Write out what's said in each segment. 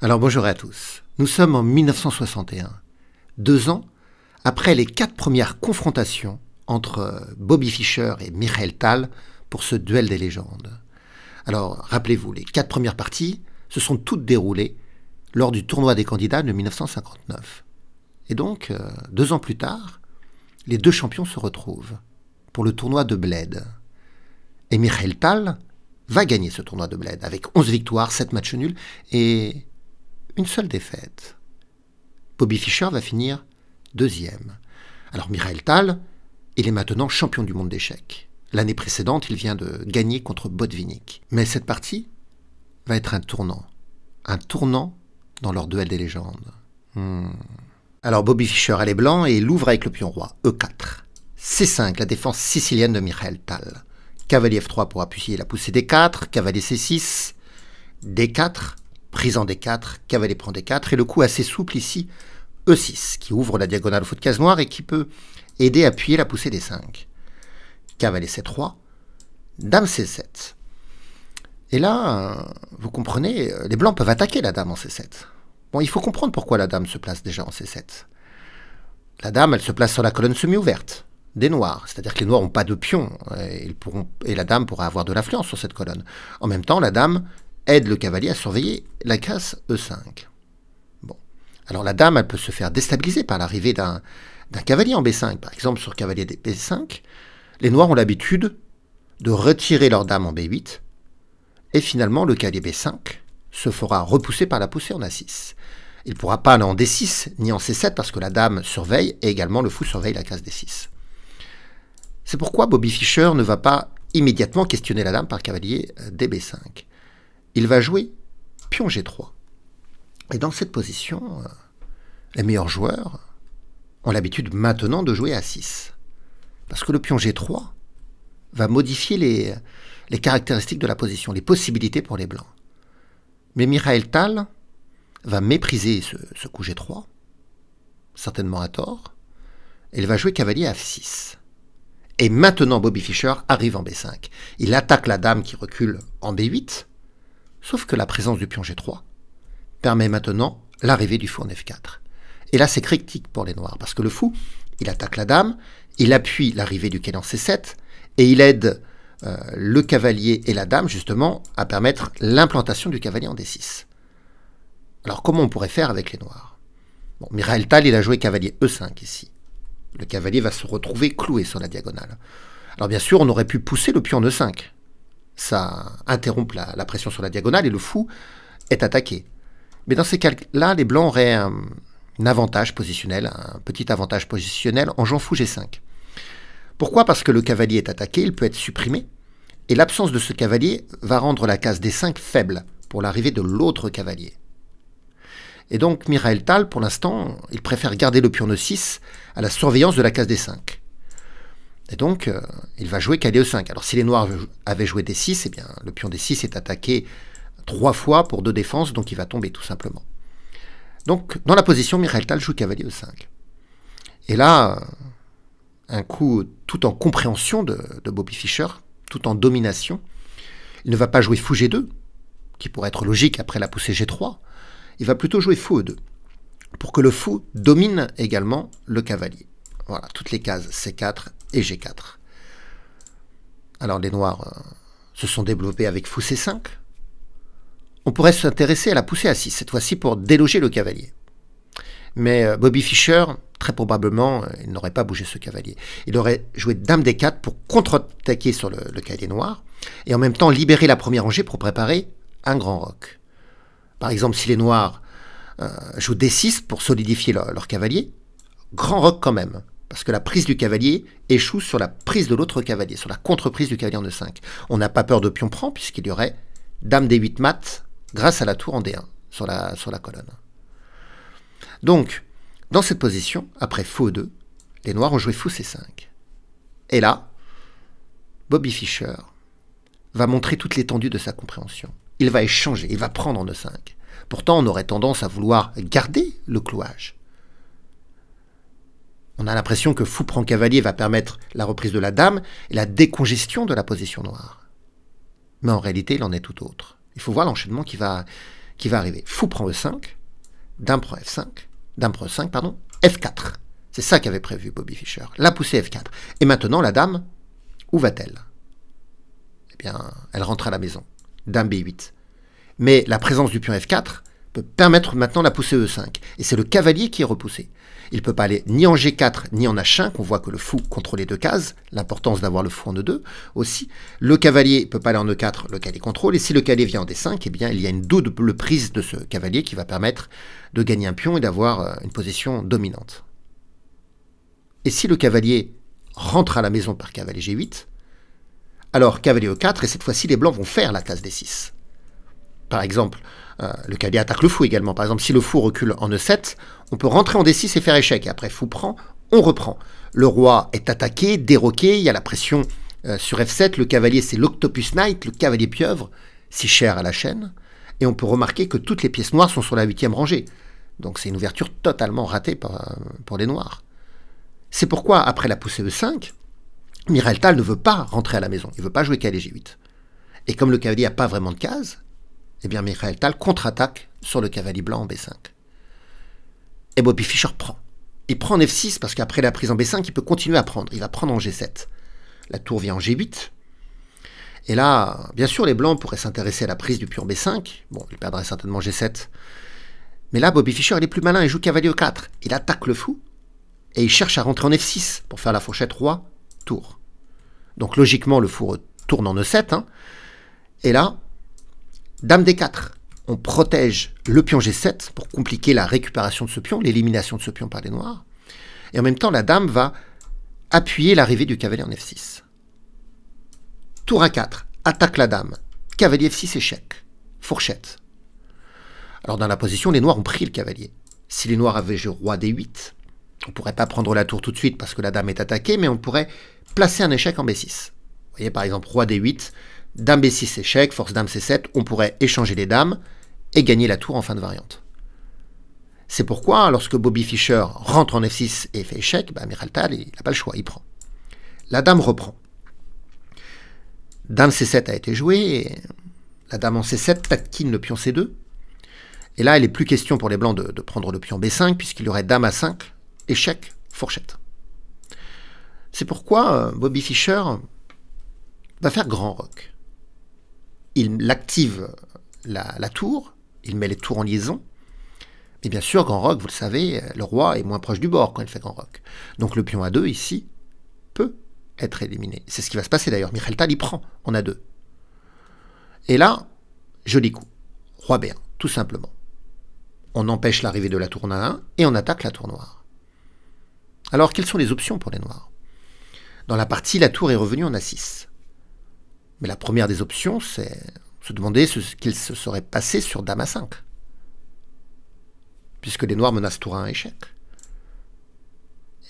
Alors bonjour à tous. Nous sommes en 1961, deux ans après les quatre premières confrontations entre euh, Bobby Fischer et Michael Tal pour ce duel des légendes. Alors rappelez-vous, les quatre premières parties se sont toutes déroulées lors du tournoi des candidats de 1959. Et donc, euh, deux ans plus tard, les deux champions se retrouvent pour le tournoi de Bled. Et Michael Tal va gagner ce tournoi de Bled avec 11 victoires, 7 matchs nuls et une seule défaite. Bobby Fischer va finir deuxième. Alors Michael Tal, il est maintenant champion du monde d'échecs. L'année précédente, il vient de gagner contre Botvinnik. Mais cette partie va être un tournant. Un tournant dans leur duel des légendes. Hmm. Alors Bobby Fischer, elle est blancs et il ouvre avec le pion roi, E4. C5, la défense sicilienne de Michael Tal. Cavalier F3 pour appuyer la poussée D4, cavalier C6, D4, prise en D4, Cavalier prend D4, et le coup assez souple ici, E6, qui ouvre la diagonale faute de case noire et qui peut aider à appuyer la poussée des 5. Cavalier C3, dame C7. Et là, euh, vous comprenez, euh, les blancs peuvent attaquer la dame en C7. Bon, il faut comprendre pourquoi la dame se place déjà en C7. La dame, elle se place sur la colonne semi-ouverte des noirs, c'est-à-dire que les noirs n'ont pas de pion, et, et la dame pourra avoir de l'influence sur cette colonne. En même temps, la dame aide le cavalier à surveiller la casse E5. Bon. Alors la dame, elle peut se faire déstabiliser par l'arrivée d'un cavalier en B5. Par exemple, sur cavalier B5, les noirs ont l'habitude de retirer leur dame en B8, et finalement le cavalier B5 se fera repousser par la poussée en A6. Il ne pourra pas aller en D6 ni en C7 parce que la dame surveille et également le fou surveille la case D6. C'est pourquoi Bobby Fischer ne va pas immédiatement questionner la dame par cavalier DB5 il va jouer pion G3. Et dans cette position, euh, les meilleurs joueurs ont l'habitude maintenant de jouer à 6. Parce que le pion G3 va modifier les, caractéristiques de la position, les possibilités pour les blancs. Mais Michael Tal va mépriser ce, coup G3, certainement à tort, et il va jouer cavalier à 6 Et maintenant Bobby Fischer arrive en B5. Il attaque la dame qui recule en B8, Sauf que la présence du pion G3 permet maintenant l'arrivée du fou en F4. Et là, c'est critique pour les noirs, parce que le fou, il attaque la dame, il appuie l'arrivée du quai dans C7, et il aide euh, le cavalier et la dame, justement, à permettre l'implantation du cavalier en D6. Alors, comment on pourrait faire avec les noirs bon, Tal, il a joué cavalier E5 ici. Le cavalier va se retrouver cloué sur la diagonale. Alors, bien sûr, on aurait pu pousser le pion en E5, ça interrompt la, pression sur la diagonale et le fou est attaqué. Mais dans ces cas-là, les blancs auraient un, avantage positionnel, un petit avantage positionnel en jean fou G5. Pourquoi Parce que le cavalier est attaqué, il peut être supprimé, et l'absence de ce cavalier va rendre la case d 5 faible pour l'arrivée de l'autre cavalier. Et donc Mirael Tal, pour l'instant, il préfère garder le pion 6 à la surveillance de la case d 5. Et donc, euh, il va jouer e 5 Alors, si les Noirs avaient joué D6, eh bien, le pion D6 est attaqué trois fois pour deux défenses, donc il va tomber tout simplement. Donc, dans la position, Tal joue cavalier E5. Et là, euh, un coup tout en compréhension de, Bobby Fischer, tout en domination. Il ne va pas jouer fou G2, qui pourrait être logique après la poussée G3. Il va plutôt jouer fou E2, pour que le fou domine également le cavalier. Voilà, toutes les cases C4, et G4. Alors les noirs euh, se sont développés avec fou C5. On pourrait s'intéresser à la poussée à 6, cette fois-ci pour déloger le cavalier. Mais euh, Bobby Fischer, très probablement, euh, il n'aurait pas bougé ce cavalier. Il aurait joué Dame D4 pour contre-attaquer sur le, le des noir, et en même temps libérer la première rangée pour préparer un grand roc. Par exemple, si les noirs jouent D6 pour solidifier leur, leur cavalier, grand roc quand même, parce que la prise du cavalier échoue sur la prise de l'autre cavalier, sur la contre-prise du cavalier en E5. On n'a pas peur de pion prend, puisqu'il y aurait dame D8 mat grâce à la tour en D1 sur la, sur la colonne. Donc, dans cette position, après faux 2, les noirs ont joué fou C5. Et là, Bobby Fischer va montrer toute l'étendue de sa compréhension. Il va échanger, il va prendre en E5. Pourtant, on aurait tendance à vouloir garder le clouage. On a l'impression que fou prend cavalier va permettre la reprise de la dame et la décongestion de la position noire. Mais en réalité, il en est tout autre. Il faut voir l'enchaînement qui va, qui va arriver. Fou prend E5, Dame prend F5, Dame prend 5, pardon, F4. C'est ça qu'avait prévu Bobby Fischer. La poussée F4. Et maintenant, la dame, où va-t-elle Eh bien, elle rentre à la maison. Dame B8. Mais la présence du pion F4 peut permettre maintenant la poussée E5. Et c'est le cavalier qui est repoussé. Il ne peut pas aller ni en G4 ni en H5. On voit que le fou contrôle les deux cases, l'importance d'avoir le fou en E2 aussi. Le cavalier ne peut pas aller en E4, le cavalier contrôle. Et si le cavalier vient en D5, eh bien, il y a une double prise de ce cavalier qui va permettre de gagner un pion et d'avoir euh, une position dominante. Et si le cavalier rentre à la maison par cavalier G8, alors cavalier E4, et cette fois-ci les blancs vont faire la case D6. Par exemple, euh, le cavalier attaque le fou également. Par exemple, si le fou recule en E7, on peut rentrer en D6 et faire échec. Et après, fou prend, on reprend. Le roi est attaqué, déroqué, il y a la pression euh, sur F7. Le cavalier, c'est l'octopus knight, le cavalier pieuvre, si cher à la chaîne. Et on peut remarquer que toutes les pièces noires sont sur la huitième rangée. Donc c'est une ouverture totalement ratée pour euh, les noirs. C'est pourquoi, après la poussée E5, Tal ne veut pas rentrer à la maison. Il ne veut pas jouer qu'à G8. Et comme le cavalier n'a pas vraiment de case, eh bien Michael Tal contre-attaque sur le cavalier blanc en B5. Et Bobby Fischer prend. Il prend en F6 parce qu'après la prise en B5, il peut continuer à prendre. Il va prendre en G7. La tour vient en G8. Et là, bien sûr, les blancs pourraient s'intéresser à la prise du pion B5. Bon, il perdraient certainement G7. Mais là, Bobby Fischer, il est plus malin. Il joue cavalier E4. Il attaque le fou. Et il cherche à rentrer en F6 pour faire la fourchette roi, tour. Donc logiquement, le fou tourne en E7. Hein. Et là, Dame D4, on protège le pion G7 pour compliquer la récupération de ce pion, l'élimination de ce pion par les noirs. Et en même temps, la dame va appuyer l'arrivée du cavalier en F6. Tour A4, attaque la dame. Cavalier F6 échec. Fourchette. Alors dans la position, les noirs ont pris le cavalier. Si les noirs avaient joué roi D8, on ne pourrait pas prendre la tour tout de suite parce que la dame est attaquée, mais on pourrait placer un échec en B6. Vous voyez par exemple roi D8, Dame B6 échec, force Dame C7, on pourrait échanger les dames et gagner la tour en fin de variante. C'est pourquoi, lorsque Bobby Fischer rentre en F6 et fait échec, bah, Miraltal, n'a pas le choix, il prend. La dame reprend. Dame C7 a été jouée, et la dame en C7 taquine le pion C2. Et là, il n'est plus question pour les blancs de, prendre le pion B5, puisqu'il y aurait dame a 5, échec, fourchette. C'est pourquoi euh, Bobby Fischer va faire grand rock il active la, tour, il met les tours en liaison, mais bien sûr, Grand Roc, vous le savez, le roi est moins proche du bord quand il fait Grand Roc. Donc le pion A2 ici peut être éliminé. C'est ce qui va se passer d'ailleurs. Michel Tal, il prend en A2. Et là, joli coup. Roi B1, tout simplement. On empêche l'arrivée de la tour A1 et on attaque la tour noire. Alors, quelles sont les options pour les noirs Dans la partie, la tour est revenue en A6. Mais la première des options, c'est se demander ce qu'il se serait passé sur Dame a 5. Puisque les Noirs menacent tour à un échec.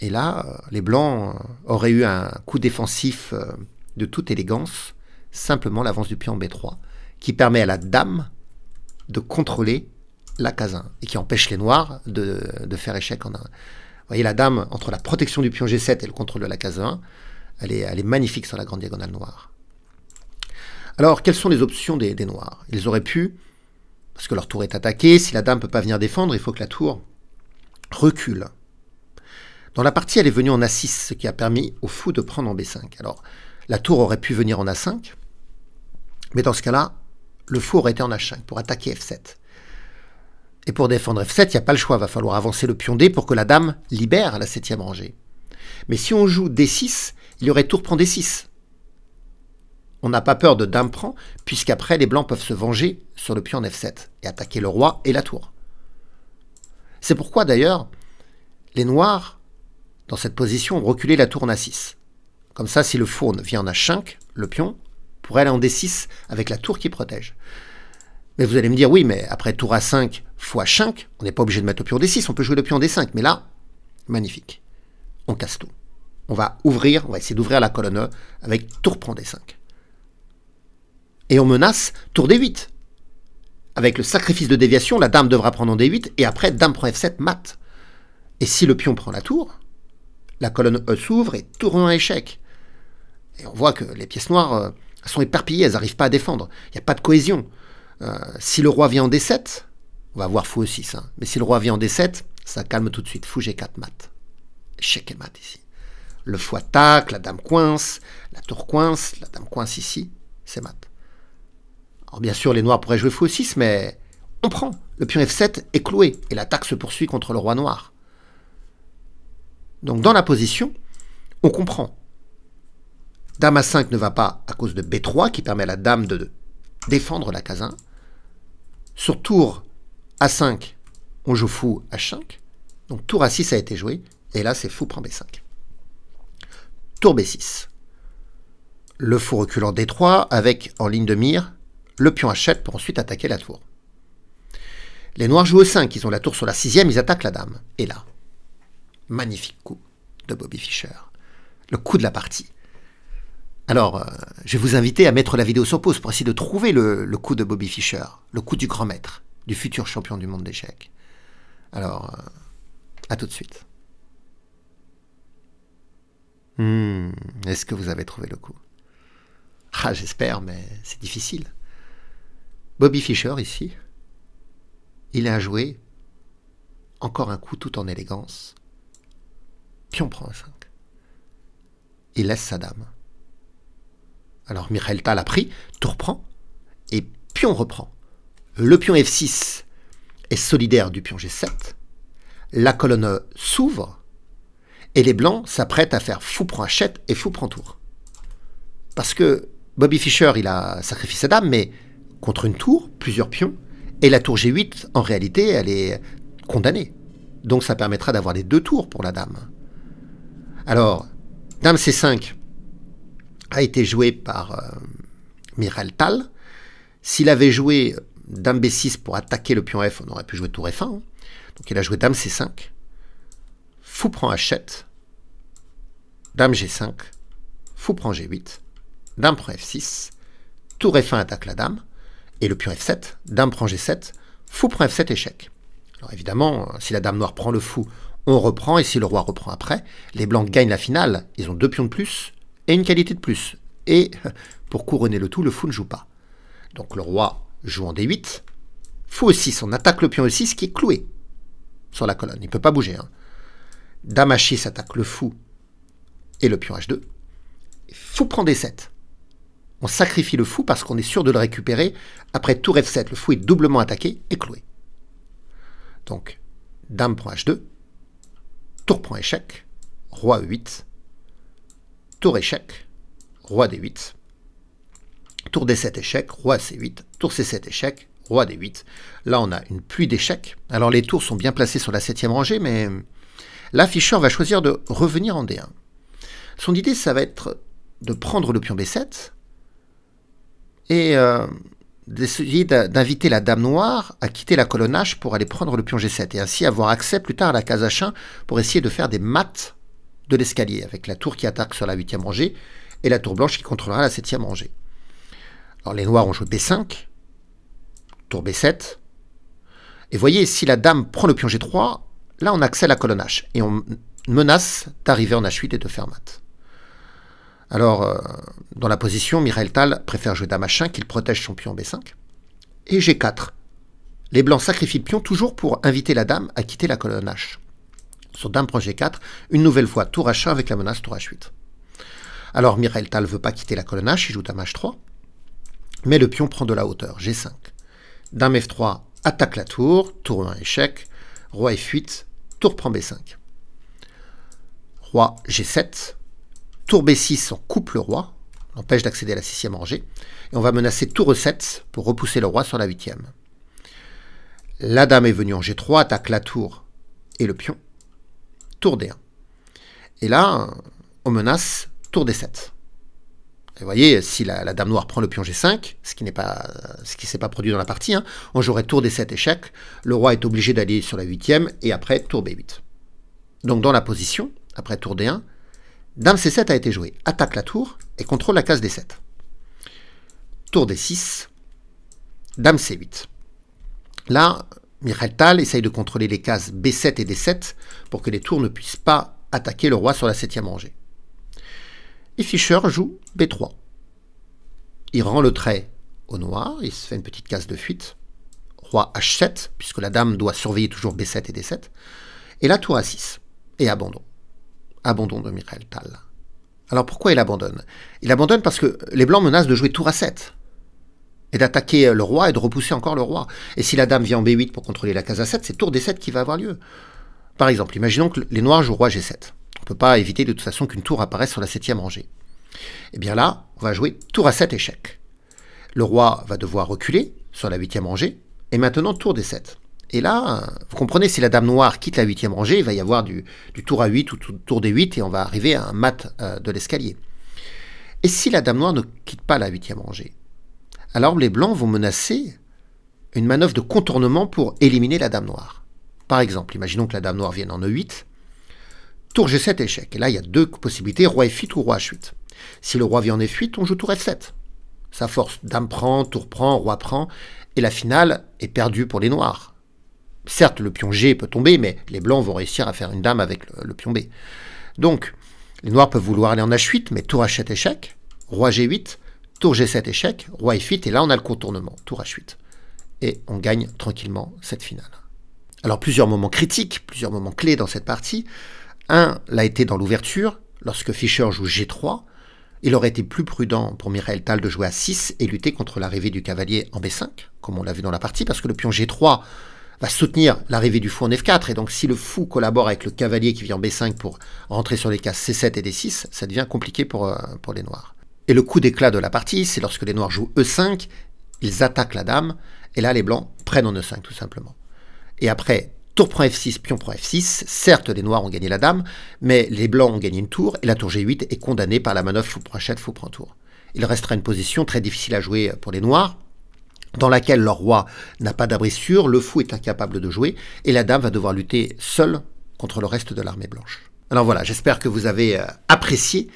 Et là, euh, les Blancs euh, auraient eu un coup défensif euh, de toute élégance, simplement l'avance du pion B3, qui permet à la Dame de contrôler la case 1 et qui empêche les Noirs de, faire échec en 1. Vous voyez, la Dame, entre la protection du pion G7 et le contrôle de la case 1, elle est, elle est magnifique sur la grande diagonale noire. Alors, quelles sont les options des, Noirs Ils auraient pu, parce que leur tour est attaquée, si la dame ne peut pas venir défendre, il faut que la tour recule. Dans la partie, elle est venue en A6, ce qui a permis au fou de prendre en B5. Alors, la tour aurait pu venir en A5, mais dans ce cas-là, le fou aurait été en H5 pour attaquer F7. Et pour défendre F7, il n'y a pas le choix, il va falloir avancer le pion D pour que la dame libère la septième rangée. Mais si on joue D6, il y aurait tour prend D6. On n'a pas peur de dame prend, puisqu'après les blancs peuvent se venger sur le pion f7 et attaquer le roi et la tour. C'est pourquoi d'ailleurs, les noirs, dans cette position, ont reculé la tour en a6. Comme ça, si le Fourne vient en a 5 le pion pourrait aller en d6 avec la tour qui protège. Mais vous allez me dire, oui, mais après tour a5 fois 5, on n'est pas obligé de mettre le pion d6, on peut jouer le pion d5. Mais là, magnifique. On casse tout. On va ouvrir, on va essayer d'ouvrir la colonne e avec tour prend d5 et on menace tour D8. Avec le sacrifice de déviation, la dame devra prendre en D8 et après dame prend F7 mat. Et si le pion prend la tour, la colonne E s'ouvre et tour en échec. Et on voit que les pièces noires euh, sont éparpillées, elles n'arrivent pas à défendre. Il n'y a pas de cohésion. Euh, si le roi vient en D7, on va avoir fou aussi ça. Mais si le roi vient en D7, ça calme tout de suite. Fou G4 mat. Échec et mat ici. Le fou attaque, la dame coince, la tour coince, la dame coince ici, c'est mat. Alors bien sûr, les noirs pourraient jouer fou 6, mais on prend. Le pion F7 est cloué et l'attaque se poursuit contre le roi noir. Donc dans la position, on comprend. Dame A5 ne va pas à cause de B3 qui permet à la dame de défendre la case 1. Sur tour A5, on joue fou H5. Donc tour A6 a été joué et là c'est fou prend B5. Tour B6. Le fou reculant en D3 avec en ligne de mire le pion achète pour ensuite attaquer la tour. Les noirs jouent au 5, ils ont la tour sur la sixième, ils attaquent la dame. Et là, magnifique coup de Bobby Fischer. Le coup de la partie. Alors, euh, je vais vous inviter à mettre la vidéo sur pause pour essayer de trouver le, coup de Bobby Fischer, le coup du grand maître, du futur champion du monde d'échecs. Alors, euh, à tout de suite. Hmm, est-ce que vous avez trouvé le coup Ah, j'espère, mais c'est difficile. Bobby Fischer, ici, il a joué encore un coup tout en élégance. Pion prend un 5. Il laisse sa dame. Alors Tal a pris, tout reprend, et pion reprend. Le pion F6 est solidaire du pion G7. La colonne s'ouvre, et les blancs s'apprêtent à faire fou prend achette et fou prend tour. Parce que Bobby Fischer, il a sacrifié sa dame, mais contre une tour, plusieurs pions, et la tour G8, en réalité, elle est condamnée. Donc ça permettra d'avoir les deux tours pour la dame. Alors, dame C5 a été jouée par euh, Miral Tal. S'il avait joué dame B6 pour attaquer le pion F, on aurait pu jouer tour F1. Hein. Donc il a joué dame C5. Fou prend H7. Dame G5. Fou prend G8. Dame prend F6. Tour F1 attaque la dame et le pion F7, dame prend G7, fou prend F7 échec. Alors évidemment, si la dame noire prend le fou, on reprend, et si le roi reprend après, les blancs gagnent la finale, ils ont deux pions de plus, et une qualité de plus. Et pour couronner le tout, le fou ne joue pas. Donc le roi joue en D8, fou aussi, e 6 on attaque le pion E6 qui est cloué sur la colonne, il ne peut pas bouger. Hein. Dame H6 attaque le fou et le pion H2, fou prend D7. On sacrifie le fou parce qu'on est sûr de le récupérer. Après tour F7, le fou est doublement attaqué et cloué. Donc, dame prend H2, tour prend échec, roi E8, tour échec, roi D8, tour D7 échec, roi C8, tour C7 échec, roi D8. Là, on a une pluie d'échecs. Alors, les tours sont bien placés sur la septième rangée, mais là, va choisir de revenir en D1. Son idée, ça va être de prendre le pion B7, et euh, d'inviter la Dame Noire à quitter la colonnage pour aller prendre le pion G7 et ainsi avoir accès plus tard à la case H1 pour essayer de faire des maths de l'escalier avec la tour qui attaque sur la 8e rangée et la tour blanche qui contrôlera la 7e rangée. Alors les noirs ont joué B5, tour B7. Et voyez, si la dame prend le pion G3, là on accède à la colonne H et on menace d'arriver en H8 et de faire maths. Alors, euh, dans la position, Mireille Tal préfère jouer Dame H5, qu'il protège son pion B5. Et G4. Les blancs sacrifient le pion toujours pour inviter la dame à quitter la colonne H. Sur dame prend G4, une nouvelle fois tour H1 avec la menace tour H8. Alors Mireille Tal veut pas quitter la colonne H, il joue dame H3, mais le pion prend de la hauteur, G5. Dame F3 attaque la tour, tour 1 échec, roi F8, tour prend B5. Roi G7, Tour B6 en coupe le roi, empêche d'accéder à la sixième rangée, et on va menacer tour E7 pour repousser le roi sur la huitième. La dame est venue en G3, attaque la tour et le pion. Tour D1. Et là, on menace tour D7. Et vous voyez, si la, dame noire prend le pion G5, ce qui n'est pas ce qui s'est pas produit dans la partie, hein, on jouerait tour D7 échec, le roi est obligé d'aller sur la 8 huitième et après tour B8. Donc dans la position, après tour D1, Dame C7 a été jouée. Attaque la tour et contrôle la case D7. Tour D6. Dame C8. Là, Michael Tal essaye de contrôler les cases B7 et D7 pour que les tours ne puissent pas attaquer le roi sur la septième rangée. Et Fischer joue B3. Il rend le trait au noir, il se fait une petite case de fuite. Roi H7, puisque la dame doit surveiller toujours B7 et D7. Et la tour A6. Et abandon abandon de Michael Tal. Alors pourquoi il abandonne Il abandonne parce que les Blancs menacent de jouer tour à 7 et d'attaquer le roi et de repousser encore le roi. Et si la dame vient en B8 pour contrôler la case A7, c'est tour D7 qui va avoir lieu. Par exemple, imaginons que les noirs jouent roi G7. On ne peut pas éviter de toute façon qu'une tour apparaisse sur la septième rangée. Et eh bien là, on va jouer tour à 7 échec. Le roi va devoir reculer sur la huitième rangée, et maintenant tour D7. Et là, vous comprenez, si la dame noire quitte la huitième rangée, il va y avoir du, tour à 8 ou tour des 8 et on va arriver à un mat euh, de l'escalier. Et si la dame noire ne quitte pas la huitième rangée, alors les blancs vont menacer une manœuvre de contournement pour éliminer la dame noire. Par exemple, imaginons que la dame noire vienne en E8, tour G7 échec. Et là, il y a deux possibilités, roi F8 ou roi H8. Si le roi vient en F8, on joue tour F7. Sa force dame prend, tour prend, roi prend, et la finale est perdue pour les noirs. Certes, le pion G peut tomber, mais les blancs vont réussir à faire une dame avec le, pion B. Donc, les noirs peuvent vouloir aller en H8, mais tour H7 échec, roi G8, tour G7 échec, roi F8, et là on a le contournement, tour H8. Et on gagne tranquillement cette finale. Alors plusieurs moments critiques, plusieurs moments clés dans cette partie. Un l'a été dans l'ouverture, lorsque Fischer joue G3, il aurait été plus prudent pour Mireille Tal de jouer à 6 et lutter contre l'arrivée du cavalier en B5, comme on l'a vu dans la partie, parce que le pion G3 va soutenir l'arrivée du fou en F4. Et donc, si le fou collabore avec le cavalier qui vient en B5 pour rentrer sur les cases C7 et D6, ça devient compliqué pour, euh, pour les noirs. Et le coup d'éclat de la partie, c'est lorsque les noirs jouent E5, ils attaquent la dame, et là, les blancs prennent en E5, tout simplement. Et après, tour prend F6, pion prend F6. Certes, les noirs ont gagné la dame, mais les blancs ont gagné une tour, et la tour G8 est condamnée par la manœuvre fou prend chèque, fou prend tour. Il restera une position très difficile à jouer pour les noirs, dans laquelle le roi n'a pas d'abri sûr, le fou est incapable de jouer, et la dame va devoir lutter seule contre le reste de l'armée blanche. Alors voilà, j'espère que vous avez euh, apprécié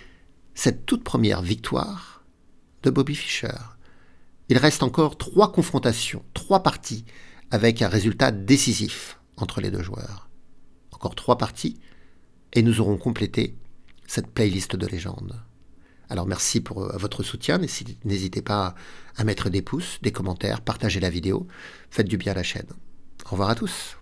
cette toute première victoire de Bobby Fischer. Il reste encore trois confrontations, trois parties, avec un résultat décisif entre les deux joueurs. Encore trois parties, et nous aurons complété cette playlist de légende. Alors merci pour euh, votre soutien. N'hésitez pas à mettre des pouces, des commentaires, partager la vidéo. Faites du bien à la chaîne. Au revoir à tous.